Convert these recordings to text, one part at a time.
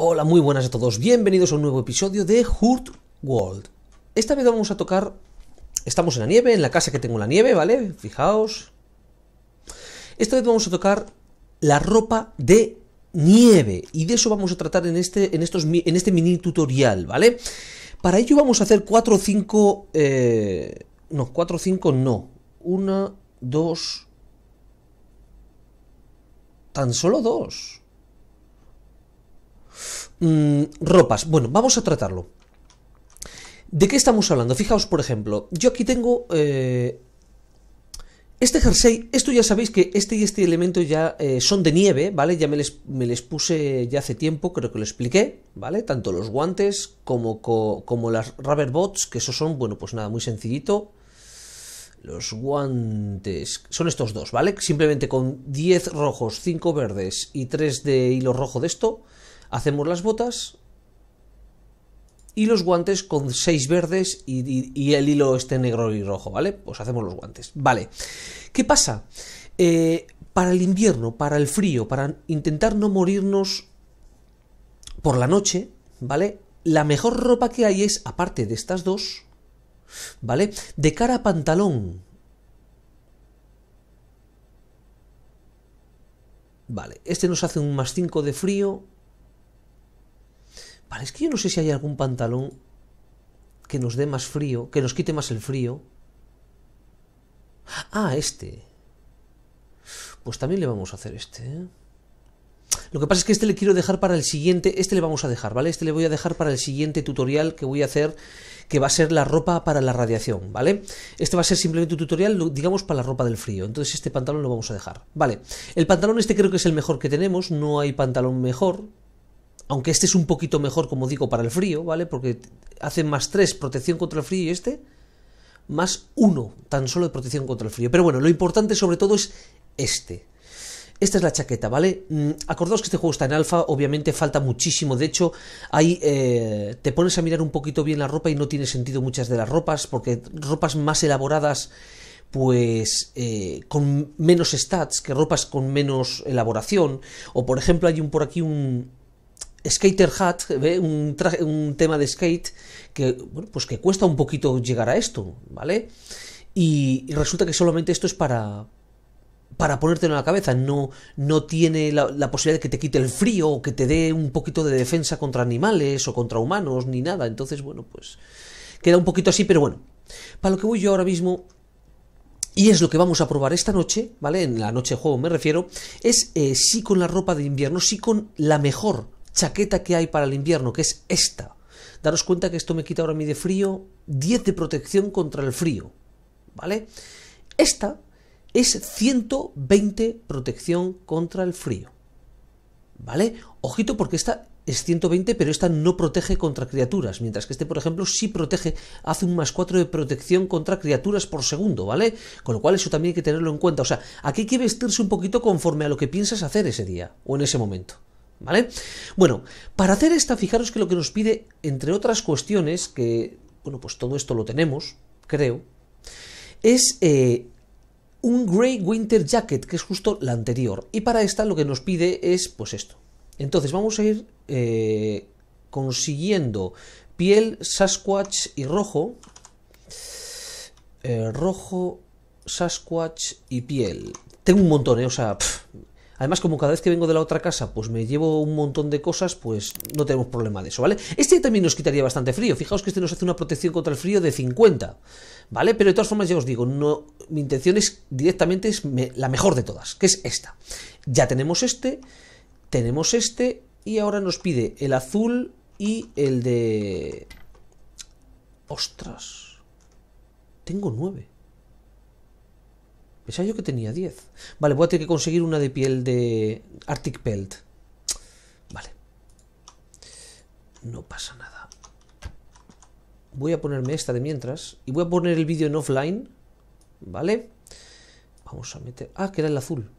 Hola, muy buenas a todos. Bienvenidos a un nuevo episodio de Hurt World. Esta vez vamos a tocar. Estamos en la nieve, en la casa que tengo la nieve, ¿vale? Fijaos. Esta vez vamos a tocar la ropa de nieve. Y de eso vamos a tratar en este, en estos, en este mini tutorial, ¿vale? Para ello vamos a hacer 4 o 5. Eh, no, 4 o 5 no. 1, 2. Tan solo dos. Mm, ropas. Bueno, vamos a tratarlo. ¿De qué estamos hablando? Fijaos, por ejemplo, yo aquí tengo eh, este jersey. Esto ya sabéis que este y este elemento ya eh, son de nieve, ¿vale? Ya me les, puse ya hace tiempo, creo que lo expliqué, ¿vale? Tanto los guantes como, como las rubber bots, que esos son, bueno, pues nada, muy sencillito. Los guantes son estos dos, ¿vale? Simplemente con 10 rojos, 5 verdes y 3 de hilo rojo de esto, Hacemos las botas y los guantes con seis verdes y, el hilo este negro y rojo, ¿vale? Pues hacemos los guantes. Vale. ¿Qué pasa? Eh, para el invierno, para el frío, para intentar no morirnos por la noche, ¿vale? La mejor ropa que hay es, aparte de estas dos, ¿vale? De cara a pantalón. Vale, este nos hace un más 5 de frío, Vale, es que yo no sé si hay algún pantalón que nos dé más frío, que nos quite más el frío. Ah, este. Pues también le vamos a hacer este. ¿eh? Lo que pasa es que este le quiero dejar para el siguiente, este le vamos a dejar, ¿vale? Este le voy a dejar para el siguiente tutorial que voy a hacer, que va a ser la ropa para la radiación, ¿vale? Este va a ser simplemente un tutorial, digamos, para la ropa del frío, entonces este pantalón lo vamos a dejar, ¿vale? El pantalón este creo que es el mejor que tenemos, no hay pantalón mejor, aunque este es un poquito mejor, como digo, para el frío, ¿vale? Porque hace más tres protección contra el frío y este más uno tan solo de protección contra el frío. Pero bueno, lo importante sobre todo es este. Esta es la chaqueta, ¿vale? Mm, acordaos que este juego está en alfa, obviamente falta muchísimo. De hecho, ahí eh, te pones a mirar un poquito bien la ropa y no tiene sentido muchas de las ropas, porque ropas más elaboradas, pues eh, con menos stats que ropas con menos elaboración. O por ejemplo, hay un por aquí un, Skater Hat, Un, tema de skate que, pues que cuesta un poquito llegar a esto, ¿vale? Y, resulta que solamente esto es para, para ponértelo en la cabeza, no, no tiene la, posibilidad de que te quite el frío o que te dé un poquito de defensa contra animales o contra humanos ni nada. Entonces, bueno, pues queda un poquito así, pero bueno, para lo que voy yo ahora mismo, y es lo que vamos a probar esta noche, ¿vale? En la noche de juego me refiero, es si eh, sí con la ropa de invierno, sí con la mejor chaqueta que hay para el invierno, que es esta. Daros cuenta que esto me quita ahora mí de frío 10 de protección contra el frío, ¿vale? Esta es 120 protección contra el frío, ¿vale? Ojito porque esta es 120, pero esta no protege contra criaturas, mientras que este, por ejemplo, sí protege, hace un más 4 de protección contra criaturas por segundo, ¿vale? Con lo cual eso también hay que tenerlo en cuenta, o sea, aquí hay que vestirse un poquito conforme a lo que piensas hacer ese día o en ese momento. ¿Vale? Bueno, para hacer esta, fijaros que lo que nos pide, entre otras cuestiones, que, bueno, pues todo esto lo tenemos, creo, es eh, un Grey Winter Jacket, que es justo la anterior. Y para esta lo que nos pide es, pues esto. Entonces vamos a ir eh, consiguiendo piel, Sasquatch y rojo. Eh, rojo, Sasquatch y piel. Tengo un montón, ¿eh? o sea, Además, como cada vez que vengo de la otra casa, pues me llevo un montón de cosas, pues no tenemos problema de eso, ¿vale? Este también nos quitaría bastante frío. Fijaos que este nos hace una protección contra el frío de 50, ¿vale? Pero de todas formas, ya os digo, mi intención es directamente es la mejor de todas, que es esta. Ya tenemos este, tenemos este, y ahora nos pide el azul y el de... Ostras. Tengo nueve. Pensaba yo que tenía 10. Vale, voy a tener que conseguir una de piel de Arctic Pelt. Vale. No pasa nada. Voy a ponerme esta de mientras. Y voy a poner el vídeo en offline. Vale. Vamos a meter... Ah, que era el azul.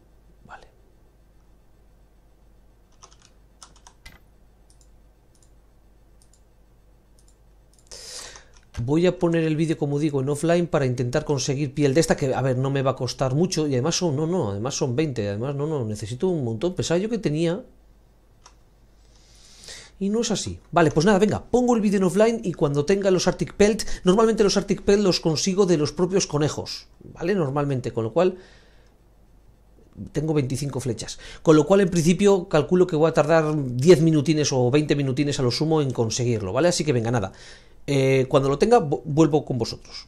Voy a poner el vídeo, como digo, en offline para intentar conseguir piel de esta, que a ver, no me va a costar mucho. Y además son, no, no, además son 20. Además, no, no, necesito un montón. Pensaba yo que tenía. Y no es así. Vale, pues nada, venga, pongo el vídeo en offline y cuando tenga los Arctic Pelt, normalmente los Arctic Pelt los consigo de los propios conejos, ¿vale? Normalmente, con lo cual tengo 25 flechas. Con lo cual, en principio, calculo que voy a tardar 10 minutines o 20 minutines a lo sumo en conseguirlo, ¿vale? Así que venga, nada. Eh, cuando lo tenga vuelvo con vosotros.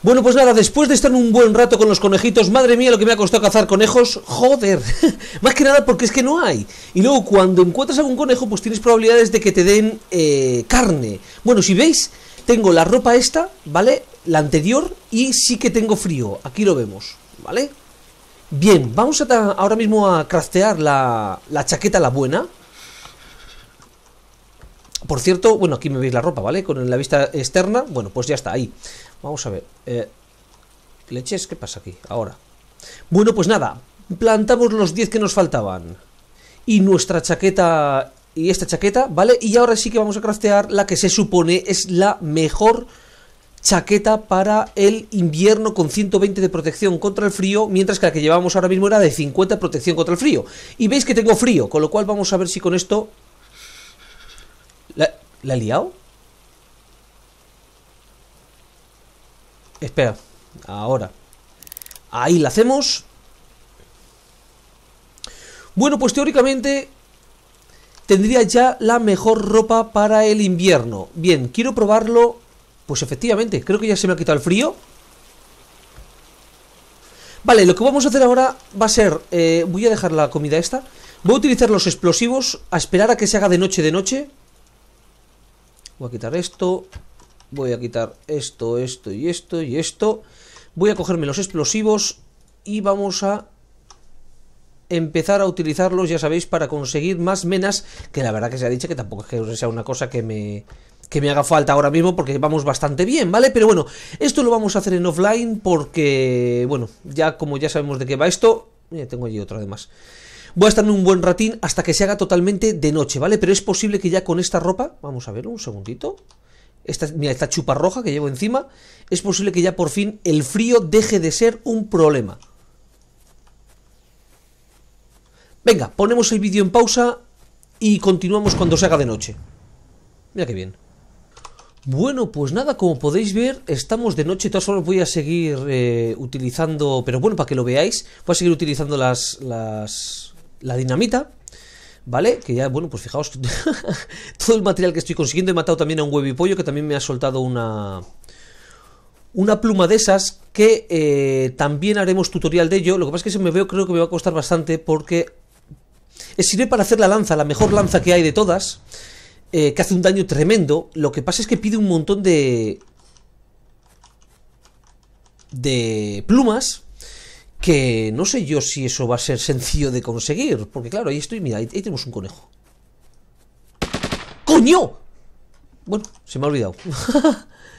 Bueno, pues nada, después de estar un buen rato con los conejitos, madre mía lo que me ha costado cazar conejos, joder, más que nada porque es que no hay. Y luego cuando encuentras algún conejo, pues tienes probabilidades de que te den eh, carne. Bueno, si veis, tengo la ropa esta, ¿vale? La anterior y sí que tengo frío, aquí lo vemos, ¿vale? Bien, vamos ahora mismo a craftear la, la chaqueta, la buena, por cierto, bueno, aquí me veis la ropa, ¿vale? Con la vista externa, bueno, pues ya está, ahí. Vamos a ver. Eh, leches, ¿qué pasa aquí? Ahora. Bueno, pues nada, plantamos los 10 que nos faltaban. Y nuestra chaqueta... Y esta chaqueta, ¿vale? Y ahora sí que vamos a craftear la que se supone es la mejor chaqueta para el invierno con 120 de protección contra el frío, mientras que la que llevamos ahora mismo era de 50 de protección contra el frío. Y veis que tengo frío, con lo cual vamos a ver si con esto ¿La ha liado? Espera. Ahora. Ahí la hacemos. Bueno, pues teóricamente tendría ya la mejor ropa para el invierno. Bien, quiero probarlo. Pues efectivamente, creo que ya se me ha quitado el frío. Vale, lo que vamos a hacer ahora va a ser... Eh, voy a dejar la comida esta. Voy a utilizar los explosivos a esperar a que se haga de noche de noche. Voy a quitar esto. Voy a quitar esto, esto y esto y esto. Voy a cogerme los explosivos y vamos a empezar a utilizarlos, ya sabéis, para conseguir más menas, que la verdad que se ha dicho que tampoco es que sea una cosa que me que me haga falta ahora mismo porque vamos bastante bien, ¿vale? Pero bueno, esto lo vamos a hacer en offline porque, bueno, ya como ya sabemos de qué va esto, tengo allí otra además. Voy a estar en un buen ratín hasta que se haga totalmente de noche, ¿vale? Pero es posible que ya con esta ropa, vamos a ver un segundito, esta, mira, esta chupa roja que llevo encima, es posible que ya por fin el frío deje de ser un problema. Venga, ponemos el vídeo en pausa y continuamos cuando se haga de noche. Mira qué bien. Bueno, pues nada, como podéis ver, estamos de noche, de todas formas voy a seguir eh, utilizando, pero bueno, para que lo veáis, voy a seguir utilizando las, la dinamita, ¿vale? Que ya, bueno, pues fijaos, todo el material que estoy consiguiendo, he matado también a un huevipollo que también me ha soltado una... Una pluma de esas que eh, también haremos tutorial de ello. Lo que pasa es que se me veo, creo que me va a costar bastante porque sirve para hacer la lanza, la mejor lanza que hay de todas, eh, que hace un daño tremendo. Lo que pasa es que pide un montón de... de plumas que no sé yo si eso va a ser sencillo de conseguir, porque claro, ahí estoy, mira, ahí, tenemos un conejo. ¡Coño! Bueno, se me ha olvidado.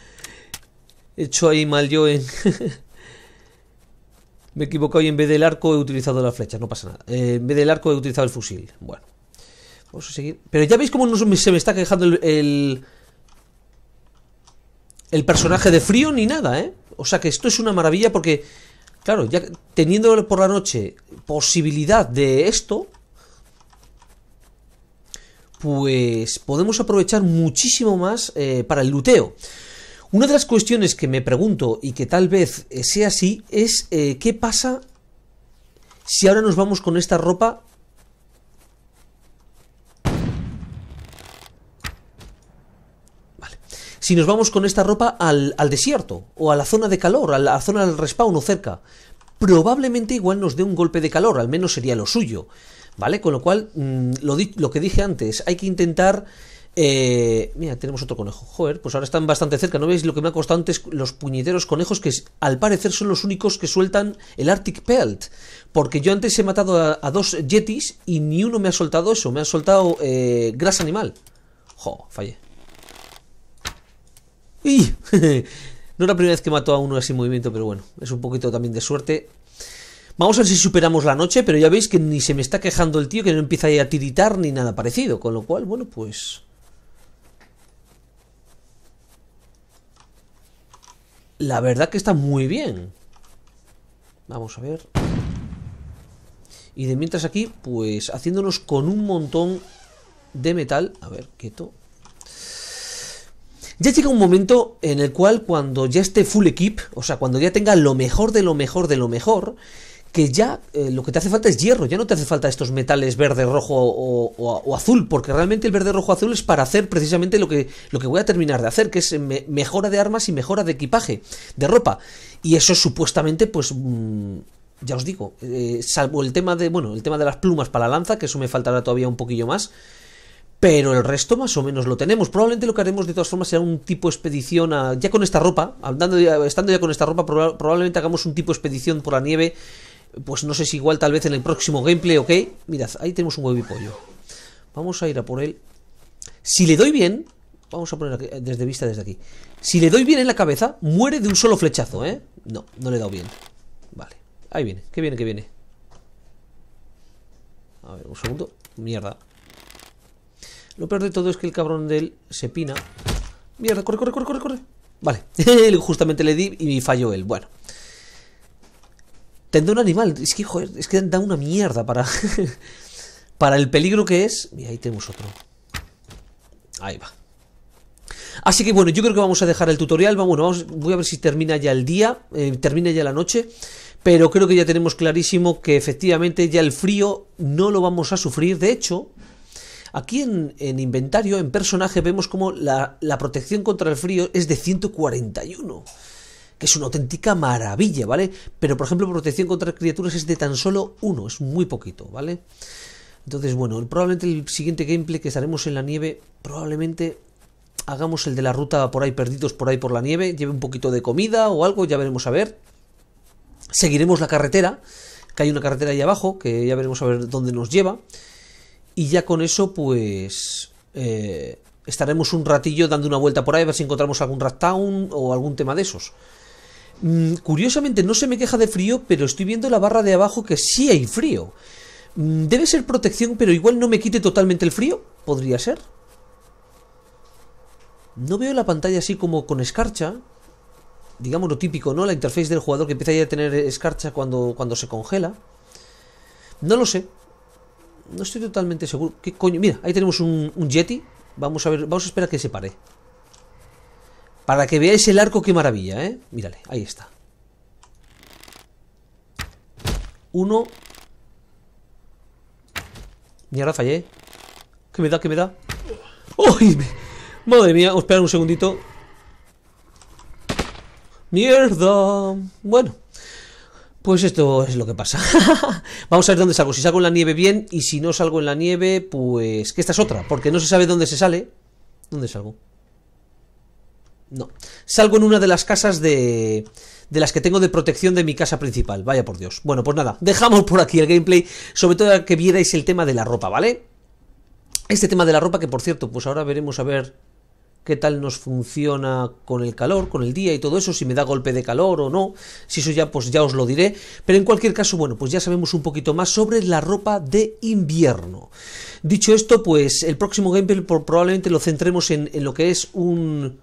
he hecho ahí mal yo en... me he equivocado y en vez del arco he utilizado la flecha, no pasa nada. Eh, en vez del arco he utilizado el fusil. Bueno. Vamos a seguir. Pero ya veis cómo no se me está quejando el, el personaje de frío ni nada, ¿eh? O sea que esto es una maravilla porque Claro, ya teniendo por la noche posibilidad de esto, pues podemos aprovechar muchísimo más eh, para el luteo. Una de las cuestiones que me pregunto y que tal vez eh, sea así es eh, qué pasa si ahora nos vamos con esta ropa si nos vamos con esta ropa al, desierto, o a la zona de calor, a la zona del respawn o cerca, probablemente igual nos dé un golpe de calor, al menos sería lo suyo, ¿vale? Con lo cual, mm, lo, que dije antes, hay que intentar... Eh, mira, tenemos otro conejo. Joder, pues ahora están bastante cerca. ¿No veis lo que me ha costado antes los puñeteros conejos? Que al parecer son los únicos que sueltan el Arctic Pelt. Porque yo antes he matado a, dos yetis y ni uno me ha soltado eso. Me ha soltado eh, grasa animal. Jo, fallé. ¡Y! no es la primera vez que mato a uno así en movimiento, pero bueno, es un poquito también de suerte. Vamos a ver si superamos la noche, pero ya veis que ni se me está quejando el tío, que no empieza a tiritar ni nada parecido. Con lo cual, bueno, pues... La verdad que está muy bien. Vamos a ver. Y de mientras aquí, pues haciéndonos con un montón de metal. A ver, quieto. Ya llega un momento en el cual cuando ya esté full equip, o sea, cuando ya tenga lo mejor de lo mejor de lo mejor, que ya eh, lo que te hace falta es hierro, ya no te hace falta estos metales verde, rojo o, azul, porque realmente el verde, rojo, azul es para hacer precisamente lo que, lo que voy a terminar de hacer, que es mejora de armas y mejora de equipaje, de ropa. Y eso supuestamente, pues... Mm, ya os digo, eh, salvo el tema de, bueno, el tema de las plumas para la lanza, que eso me faltará todavía un poquillo más, pero el resto más o menos lo tenemos. Probablemente lo que haremos de todas formas será un tipo expedición, ya con esta ropa, andando, estando ya con esta ropa, probablemente hagamos un tipo expedición por la nieve, pues no sé si igual tal vez en el próximo gameplay, ¿ok? Mirad, ahí tenemos un huevo y pollo. Vamos a ir a por él. Si le doy bien, vamos a poner eh, desde vista desde aquí. Si le doy bien en la cabeza, muere de un solo flechazo, ¿eh? No, no le he dado bien. Vale, ahí viene, que viene, que viene. A ver, un segundo. Mierda. Lo peor de todo es que el cabrón de él se pina. Mierda, corre, corre, corre, corre, corre. Vale, justamente le di y falló él. Bueno. Tendré un animal. Es que, joder, es que da una mierda para... para el peligro que es... Y ahí tenemos otro. Ahí va. Así que bueno, yo creo que vamos a dejar el tutorial. Vamos, vamos voy a ver si termina ya el día, eh, termina ya la noche. Pero creo que ya tenemos clarísimo que efectivamente ya el frío no lo vamos a sufrir. De hecho, Aquí en, inventario, en personaje, vemos como la, la protección contra el frío es de 141 que es una auténtica maravilla, ¿vale? Pero, por ejemplo, protección contra criaturas es de tan solo uno, es muy poquito, ¿vale? Entonces, bueno, probablemente el siguiente gameplay que estaremos en la nieve, probablemente hagamos el de la ruta por ahí perdidos por ahí por la nieve, lleve un poquito de comida o algo, ya veremos a ver. Seguiremos la carretera, que hay una carretera ahí abajo, que ya veremos a ver dónde nos lleva. Y ya con eso, pues. Eh, estaremos un ratillo dando una vuelta por ahí a ver si encontramos algún Raptown o algún tema de esos. Mm, curiosamente, no se me queja de frío, pero estoy viendo la barra de abajo que sí hay frío. Mm, debe ser protección, pero igual no me quite totalmente el frío. Podría ser. No veo la pantalla así como con escarcha. Digamos lo típico, ¿no? La interfaz del jugador que empieza ya a tener escarcha cuando, cuando se congela. No lo sé. No estoy totalmente seguro. ¿Qué coño? Mira, ahí tenemos un, un Vamos a ver, vamos a esperar que se pare. Para que veáis el arco, qué maravilla, ¿eh? Mírale, ahí está. Uno. Mierda, fallé. ¿Qué me da? ¿Qué me da? ¡Uy! Madre mía, esperar un segundito. ¡Mierda! Bueno, pues esto es lo que pasa. Vamos a ver dónde salgo. Si salgo en la nieve bien y si no salgo en la nieve, pues... Que esta es otra, porque no se sabe dónde se sale. ¿Dónde salgo? No. Salgo en una de las casas de... De las que tengo de protección de mi casa principal. Vaya por Dios. Bueno, pues nada. Dejamos por aquí el gameplay. Sobre todo que vierais el tema de la ropa, ¿vale? Este tema de la ropa que, por cierto, pues ahora veremos a ver qué tal nos funciona con el calor, con el día y todo eso, si me da golpe de calor o no, si eso ya pues ya os lo diré, pero en cualquier caso, bueno, pues ya sabemos un poquito más sobre la ropa de invierno. Dicho esto, pues el próximo gameplay probablemente lo centremos en, lo que es un,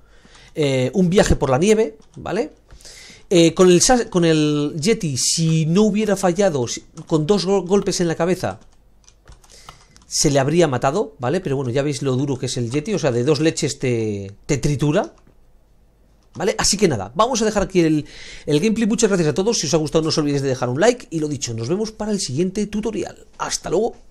eh, un viaje por la nieve, ¿vale? Eh, con, el, con el Yeti, si no hubiera fallado con dos golpes en la cabeza, se le habría matado, ¿vale? Pero bueno, ya veis lo duro que es el Yeti, o sea, de dos leches te, te tritura, ¿Vale? Así que nada, vamos a dejar aquí el, el, gameplay. Muchas gracias a todos. Si os ha gustado, no os olvidéis de dejar un like. Y lo dicho, nos vemos para el siguiente tutorial. Hasta luego.